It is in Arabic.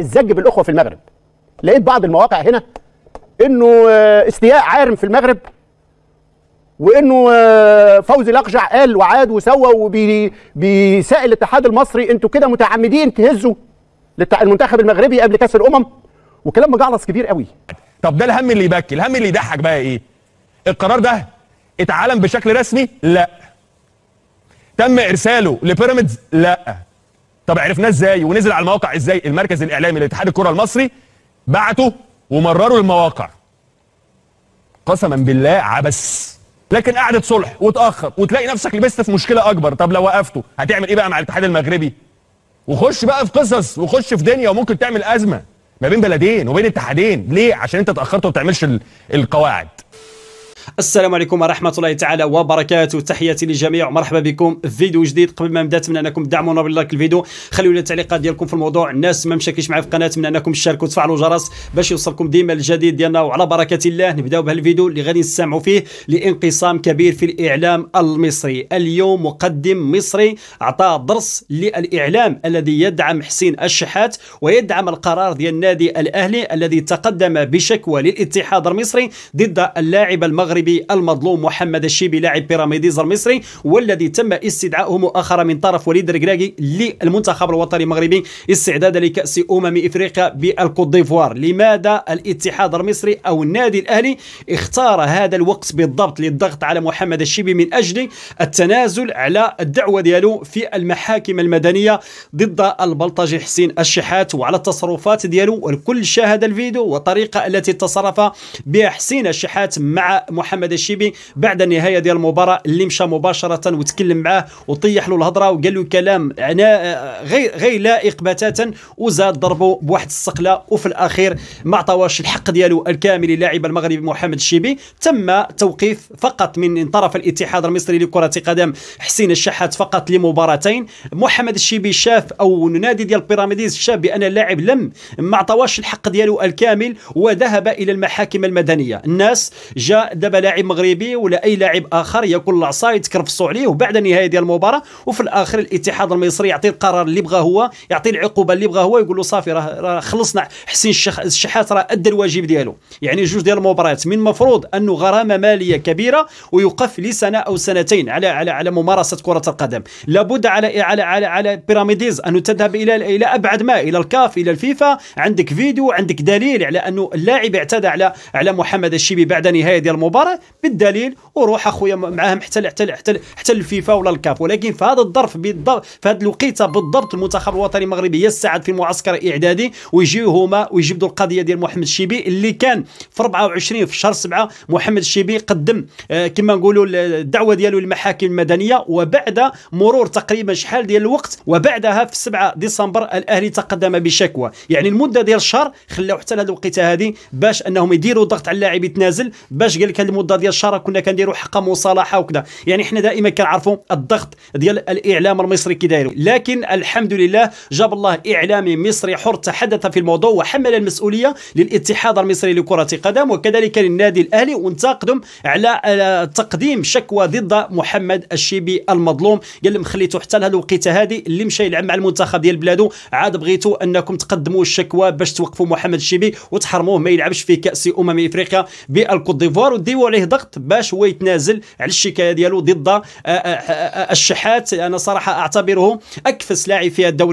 الزج بالاخوه في المغرب لقيت بعض المواقع هنا انه آه، استياء عارم في المغرب وانه آه، فوزي الاقجع قال وعاد وسوى وبيسائل الاتحاد المصري انتوا كده متعمدين تهزوا المنتخب المغربي قبل كاس الامم وكلام مجعلص كبير قوي طب ده الهم اللي يبكي الهم اللي يضحك بقى ايه القرار ده اتعلم بشكل رسمي لا تم ارساله لبيراميدز لا طب عرفناه ازاي ونزل على المواقع ازاي المركز الاعلامي لاتحاد الكره المصري بعته ومرروا المواقع قسما بالله عبس لكن قعدت صلح وتاخر وتلاقي نفسك لبست في مشكله اكبر طب لو وقفته هتعمل ايه بقى مع الاتحاد المغربي وخش بقى في قصص وخش في دنيا وممكن تعمل ازمه ما بين بلدين وبين اتحادين ليه عشان انت اتاخرت وما بتعملش القواعد السلام عليكم ورحمه الله تعالى وبركاته تحياتي للجميع ومرحبا بكم في فيديو جديد قبل ما نبدا نتمنى انكم تدعمونا باللايك الفيديو خليوا لنا التعليقات ديالكم في الموضوع الناس ما مشاكلش معايا في القناه نتمنى انكم تشاركوا وتفعلوا الجرس باش يوصلكم ديما الجديد ديالنا وعلى بركه الله نبداو بهالفيديو اللي غادي نستمعوا فيه لانقسام كبير في الاعلام المصري اليوم مقدم مصري اعطى درس للاعلام الذي يدعم حسين الشحات ويدعم القرار ديال النادي الاهلي الذي تقدم بشكوى للاتحاد المصري ضد اللاعب المغربي الشيبي المظلوم محمد الشيبي لاعب بيراميديز المصري والذي تم استدعائه مؤخرا من طرف وليد الركراكي للمنتخب الوطني المغربي استعدادا لكاس امم افريقيا بالكوت ديفوار لماذا الاتحاد المصري او النادي الاهلي اختار هذا الوقت بالضبط للضغط على محمد الشيبي من اجل التنازل على الدعوه ديالو في المحاكم المدنيه ضد البلطجي حسين الشحات وعلى التصرفات ديالو والكل شاهد الفيديو والطريقه التي تصرف بها حسين الشحات مع محمد محمد الشيبي بعد النهايه ديال المباراه اللي مشى مباشره وتكلم معاه وطيح له الهضره وقال له كلام عنا غير غير لائق بتاتا وزاد ضربه بواحد الصقله وفي الاخير ما عطاوش الحق ديالو الكامل للاعب المغربي محمد الشيبي تم توقيف فقط من طرف الاتحاد المصري لكره قدم حسين الشحات فقط لمباراتين محمد الشيبي شاف او النادي ديال بيراميديز شاف بان اللاعب لم ما عطاوش الحق ديالو الكامل وذهب الى المحاكم المدنيه الناس جاء دابا لاعب مغربي ولا اي لاعب اخر ياكل العصا يتكرفصوا عليه وبعد النهايه ديال المباراه وفي الاخر الاتحاد المصري يعطي القرار اللي بغا هو يعطي العقوبه اللي بغا هو يقول له صافي راه را خلصنا حسين الشحات راه ادى الواجب ديالو يعني جوج ديال المباريات من المفروض انه غرامه ماليه كبيره ويوقف لسنه او سنتين على على على ممارسه كره القدم لابد على على على على بيراميديز ان تذهب الى الى ابعد ما الى الكاف الى الفيفا عندك فيديو عندك دليل على انه اللاعب اعتدى على على محمد الشيبي بعد نهايه ديال المباراه راه بالدليل وروح اخويا معاهم حتى حتى حتى حتى الفيفا ولا الكاف ولكن في هذا الظرف بالضبط في هذه الوقيته بالضبط المنتخب الوطني المغربي يساعد في معسكر اعدادي ويجيو هما ويجبدوا القضيه ديال محمد الشيبي اللي كان في 24 في شهر 7 محمد الشيبي قدم آه، كما نقولوا الدعوه ديالو للمحاكم المدنيه وبعد مرور تقريبا شحال ديال الوقت وبعدها في 7 ديسمبر الاهلي تقدم بشكوى يعني المده ديال الشهر خلاو حتى هذه الوقيته هذه باش انهم يديروا ضغط على اللاعب يتنازل باش قال لك المده ديال الشهر كنا كنديروا حق مصالحه وكذا يعني حنا دائما كنعرفوا الضغط ديال الاعلام المصري كي داير لكن الحمد لله جاب الله اعلامي مصري حر تحدث في الموضوع وحمل المسؤوليه للاتحاد المصري لكره القدم وكذلك للنادي الاهلي وانتقدهم على آه، تقديم شكوى ضد محمد الشيبي المظلوم قال لهم خليتو حتى الوقيته هذه اللي مشى يلعب مع المنتخب ديال بلادو عاد بغيتو انكم تقدموا الشكوى باش توقفوا محمد الشيبي وتحرموه ما يلعبش في كاس امم افريقيا بالكوت ديفوار وديو عليه ضغط باش هو يتنازل على الشكايه ديالو ضد آه، آه، آه، الشحات انا صراحه اعتبره اكفس لاعب في الدوري